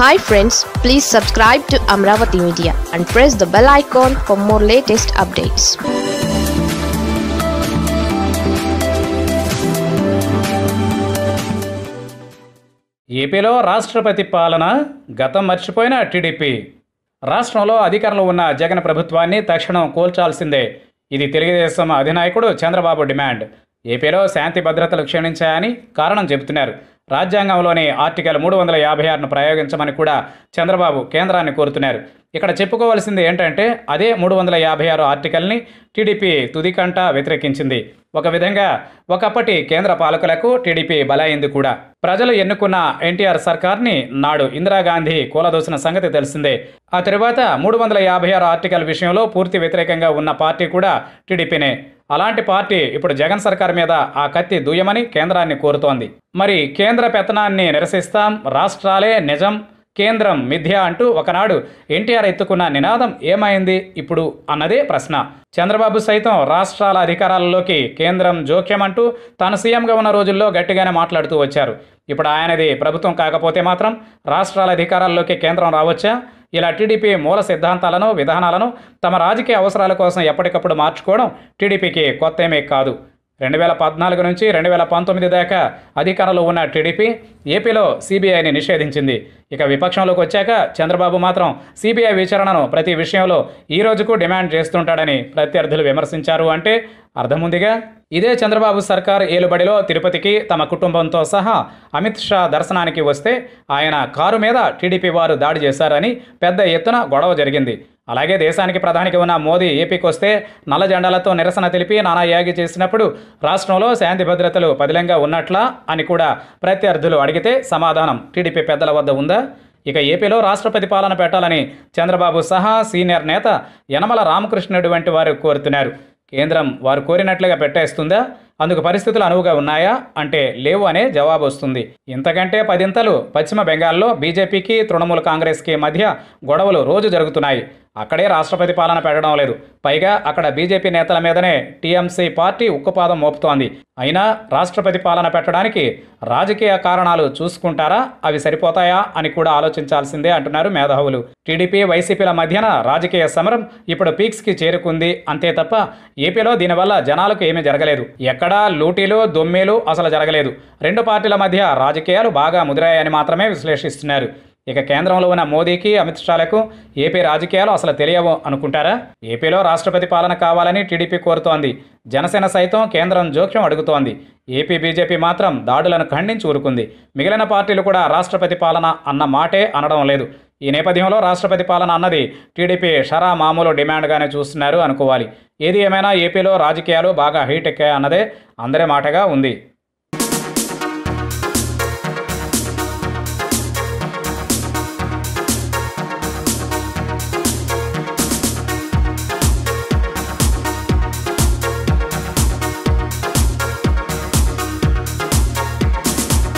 hi friends please subscribe to Amaravati media and press the bell icon for more latest updates ఏపీలో రాష్ట్రపతి పాలన గతం మర్చిపోయిన టీడీపీ రాష్ట్రంలో అధికారంలో ఉన్న జగన్ ప్రభుత్వాన్ని తక్షణం కోల్చాల్సిందే ఇది తెలుగుదేశం అధినాయకుడు చంద్రబాబు డిమాండ్ ఏపీలో శాంతి భద్రతలు క్షీణించాయని కారణం చెబుతున్నారు రాజ్యాంగంలోని ఆర్టికల్ మూడు వందల యాభై ఆరును ప్రయోగించమని కూడా చంద్రబాబు కేంద్రాన్ని కోరుతున్నారు ఇక్కడ చెప్పుకోవాల్సింది ఏంటంటే అదే మూడు వందల యాభై ఆరు ఆర్టికల్ని టీడీపీ తుదికంట వ్యతిరేకించింది ఒక విధంగా ఒకప్పటి కేంద్ర పాలకులకు టీడీపీ బలైంది కూడా ప్రజలు ఎన్నుకున్న ఎన్టీఆర్ సర్కార్ని నాడు ఇందిరాగాంధీ కూలదోసిన సంగతి తెలిసిందే ఆ తరువాత మూడు వందల యాభై ఆరు ఆర్టికల్ విషయంలో పూర్తి వ్యతిరేకంగా ఉన్న పార్టీ కూడా టీడీపీనే అలాంటి పార్టీ ఇప్పుడు జగన్ సర్కార్ మీద ఆ కత్తి దూయమని కేంద్రాన్ని కోరుతోంది మరి కేంద్ర పెత్తనాన్ని నిరసిస్తాం రాష్ట్రాలే నిజం కేంద్రం మిథ్య అంటూ ఒకనాడు ఎన్టీఆర్ ఎత్తుకున్న నినాదం ఏమైంది ఇప్పుడు అన్నదే ప్రశ్న చంద్రబాబు సైతం రాష్ట్రాల అధికారాలలోకి కేంద్రం జోక్యం అంటూ తాను సీఎంగా ఉన్న రోజుల్లో గట్టిగానే మాట్లాడుతూ వచ్చారు ఇప్పుడు ఆయనది ప్రభుత్వం కాకపోతే మాత్రం రాష్ట్రాల అధికారాల్లోకి కేంద్రం రావచ్చా ఇలా టీడీపీ మూల సిద్ధాంతాలను విధానాలను తమ రాజకీయ అవసరాల కోసం ఎప్పటికప్పుడు మార్చుకోవడం టీడీపీకి కొత్త ఏమీ కాదు రెండు వేల పద్నాలుగు నుంచి రెండు వేల పంతొమ్మిది దాకా అధికారంలో ఉన్న టీడీపీ ఏపీలో సిబిఐని నిషేధించింది ఇక విపక్షంలోకి వచ్చాక చంద్రబాబు మాత్రం సిబిఐ విచారణను ప్రతి విషయంలో ఈ రోజుకు డిమాండ్ చేస్తుంటాడని ప్రత్యర్థులు విమర్శించారు అంటే అర్థముందిగా ఇదే చంద్రబాబు సర్కార్ ఏలుబడిలో తిరుపతికి తమ కుటుంబంతో సహా అమిత్ షా దర్శనానికి వస్తే ఆయన కారు మీద టీడీపీ వారు దాడి చేశారని పెద్ద ఎత్తున గొడవ జరిగింది అలాగే దేశానికి ప్రధానికి ఉన్న మోదీ ఏపీకి వస్తే నల్ల జెండాలతో నిరసన తెలిపి నానా యాగి చేసినప్పుడు రాష్ట్రంలో శాంతి భద్రతలు పదిలంగా ఉన్నట్లా అని కూడా ప్రత్యర్థులు అడిగితే సమాధానం టీడీపీ పెద్దల వద్ద ఉందా ఇక ఏపీలో రాష్ట్రపతి పాలన పెట్టాలని చంద్రబాబు సహా సీనియర్ నేత యనమల రామకృష్ణుడు వంటి వారు కోరుతున్నారు కేంద్రం వారు కోరినట్లుగా పెట్టేస్తుందా అందుకు పరిస్థితులు అనువుగా ఉన్నాయా అంటే లేవు అనే జవాబు వస్తుంది ఇంతకంటే పదింతలు పశ్చిమ బెంగాల్లో బీజేపీకి తృణమూల్ కాంగ్రెస్కి మధ్య గొడవలు రోజు జరుగుతున్నాయి అక్కడే రాష్ట్రపతి పాలన పెట్టడం లేదు పైగా అక్కడ బీజేపీ నేతల మీదనే టీఎంసీ పార్టీ ఉక్కుపాదం మోపుతోంది అయినా రాష్ట్రపతి పాలన పెట్టడానికి రాజకీయ కారణాలు చూసుకుంటారా అవి సరిపోతాయా అని కూడా ఆలోచించాల్సిందే అంటున్నారు మేధావులు టీడీపీ వైసీపీల మధ్యన రాజకీయ సమరం ఇప్పుడు పీక్స్కి చేరుకుంది అంతే తప్ప ఏపీలో దీనివల్ల జనాలకు ఏమీ జరగలేదు ఎక్కడా లూటీలు దొమ్మేలు అసలు జరగలేదు రెండు పార్టీల మధ్య రాజకీయాలు బాగా ముదిరాయని మాత్రమే విశ్లేషిస్తున్నారు ఇక కేంద్రంలో ఉన్న మోదీకి అమిత్ షాలకు ఏపీ రాజకీయాలు అసలు తెలియవు అనుకుంటారా ఏపీలో రాష్ట్రపతి పాలన కావాలని టీడీపీ కోరుతోంది జనసేన సైతం కేంద్రం జోక్యం అడుగుతోంది ఏపీ బీజేపీ మాత్రం దాడులను ఖండించి ఊరుకుంది మిగిలిన పార్టీలు కూడా రాష్ట్రపతి పాలన అన్న మాటే అనడం లేదు ఈ నేపథ్యంలో రాష్ట్రపతి పాలన అన్నది టీడీపీ షరా మామూలు డిమాండ్గానే చూస్తున్నారు అనుకోవాలి ఏది ఏమైనా ఏపీలో రాజకీయాలు బాగా హీట్ ఎక్కాయన్నదే అందరి మాటగా ఉంది